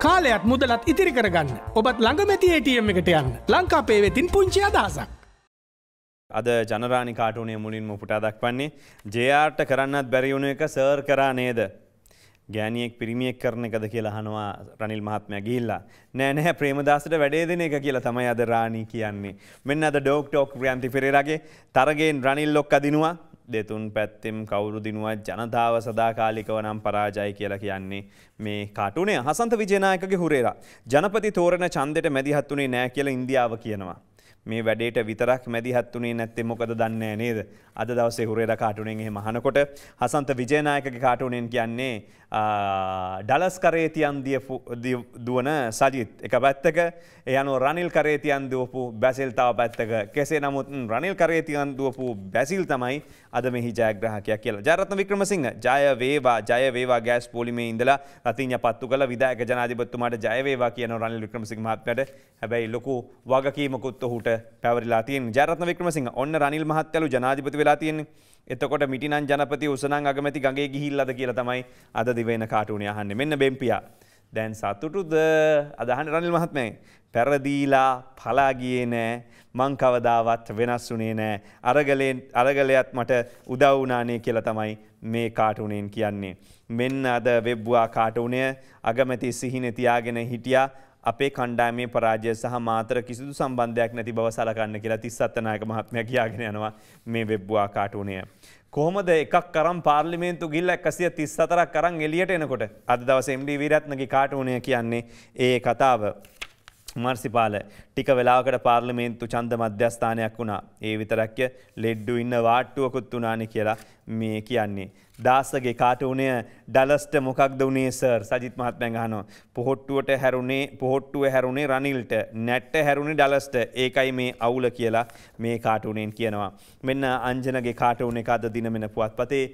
කාලයත් මුදලත් ඉතිරි කරගන්න ඔබත් ළඟමැති ATM එකට යන්න ලංකාපේ වෙතින් පුංචි අදහසක්. අද ජනරානි කාටුනේ මුලින්ම පුටා දක්වන්නේ ජයාට කරන්නත් බැරිවුණ එක සර් කරා නේද. ගෑනියෙක් පිරිමියෙක් කරන එකද කියලා හනවා රනිල් මහත්මය ගිල්ලා නෑ නැහැ ප්‍රේමදාසට වැඩේ දෙන එක කියලා තමයි අද රාණී කියන්නේ මෙන්න අද ඩෝක් ටෝක් ප්‍රියන්ති පෙරේරගේ තරගෙන් රනිල් ලොක් අදිනවා දෙතුන් පැත්තෙම් කවුරු දිනුවත් ජනතාව සදාකාලිකව නම් පරාජයි කියලා කියන්නේ මේ කාටුනේ හසන්ත විජේනායකගේ හුරේරා ජනපති තෝරණ ඡන්දෙට මැදිහත් උනේ නෑ කියලා ඉන්දියාව කියනවා මේ වැඩේට විතරක් මැදිහත්තුනේ නැත්තේ මොකද දන්නේ නේද අද දවසේ හුරේර කාටුනෙන් එහෙම අහනකොට හසන්ත විජයනායකගේ කාටුනෙන් කියන්නේ ඩලස් කරේතියන් දුවන සජිත් එක පැත්තක ඒ අනුව රනිල් කරේතියන් දුවපු බැසිල් තව පැත්තක කෙසේ නමුත් රනිල් කරේතියන් දුවපු බැසිල් තමයි අද මෙහි ජයග්‍රහකයක් කියලා ජයරත්න වික්‍රමසිංහ ජය වේවා ජය වේවා ගෑස් පොලිමේ ඉඳලා රතිඤ්ඤ පත්තු කළ විධායක ජනාධිපතිතුමාට ජය වේවා කියන රනිල් වික්‍රමසිංහ මහත්මයාට හැබැයි ලොකු වගකීමකුත් ඔහුට පැවරිලා තියෙන ජරත්න වික්‍රමසිංහ ඔන්න රනිල් මහත්තයලු ජනාධිපති වෙලා තියෙන්නේ එතකොට මිටිනන් ජනපති උසනං අගමැති ගඟේ ගිහිල්ලද කියලා තමයි අද දිවෙන කාටුනේ අහන්නේ මෙන්න බෙම්පියා දැන් සතුටුද අදහන රනිල් මහත්මයයි පැරදීලා පලාගියේ නෑ මං කවදාවත් වෙනස් වුනේ නෑ අරගලෙන් අරගලයත් මට උදව් වුණානේ කියලා තමයි මේ කාටුනෙන් කියන්නේ මෙන්න අද වෙබ්වා කාටුනය අගමැති සිහින තියාගෙන හිටියා අපේ කණ්ඩායමේ පරාජය සහ මාතර කිසිදු සම්බන්ධයක් නැති බව සලකන්න කියලා තිස් අත්තනායක මහත්මය කියාගෙන යනවා මේ වෙබ්වා කාටුනය. කොහොමද එකක් කරම් පාර්ලිමේන්තු ගිල්ල එකසිය තිස් අතරක් කරන් එලියට එනකොට අද දවස MD වීරත්නගේ කාටුනය කියන්නේ ඒ කතාව මර්සිපාල ටික වෙලාකට පාර්ලිමේන්තු චන්ද මධ්‍යස්ථානයක් වුණා ඒ විතරක්ය ලෙඩ්ඩු ඉන්න වාට්ටුවකුත් වනානි කියලා මේ කියන්නේ. දාසගේ කාටඋනය ඩලස්ට මොකක්ද වනේ සර් සජිත් මහත්මැගහනෝ පොහොට්ටුවට හැරුණේ පොහොට්ටුව හැරුණේ රනිල්ට නැට්ට හැරුණේ ඩලස්ට ඒකයි මේ අවුල කියලා මේ කාටඋනෙන් කියනවා. මෙන්න අංජනගේ කාටඋන එකද දිනමෙන පුවත්පතේ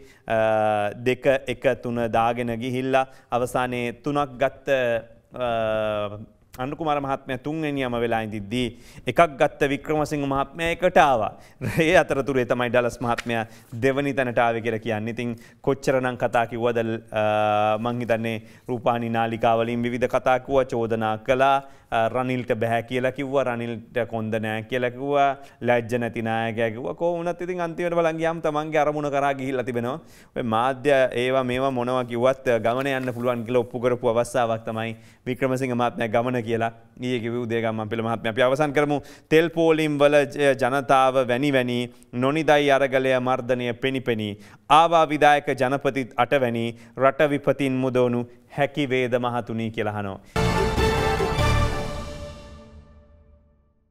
දෙක එක තුන දාගෙන ගිහිල්ලා අවසානයේ තුනක් ගත්ත අන්ුකුමර මහත්මය තුන්වෙනියම වෙලා ඉදිද්දී එකක් ගත්ත වික්‍රමසිංහ මහත්මය එකටාව රේ අතරතුරේ තමයි ඩලස් මහත්මය දෙවනි තැනටාව කියර කියන්න ඉතින් කොච්චරනම් කතාකිව්වද මංහිතන්නේ රූපානි නාලිකාවලින් විධ කතාකුව චෝදනා කලා රනිල්ට බැහැ කියලා කිව්ව රනිල්ට කොන්දනෑ කියලකිවවා ලැජ්ජ නැතිනායකැකිව කෝනත් ඉතින් අන්තිවට බලගේයම් තමන්ගේ අරමුණ කරා ගිහිල්ල තිබෙනවා මාධ්‍ය ඒවා මේවා මොනව කිවත් ගමන යන්න පුළුවන් කියල ඔප්පු කරපු අවස්සාාවක් තමයි වික්‍රමසිංහ මත්මය ගමන කියලා නියගෙව උදේගම්ම පිළමහත්ම අපි අවසන් කරමු තෙල් පෝලිම් වල ජනතාව වැනි වැනි නොනිදයි අරගලය මර්ධනය පෙනිපෙනී. ආවා විදායක ජනපතිත් අටවැනි රටවිපතින් මුදෝනු හැකිවේද මහතුනී කියලහනෝ.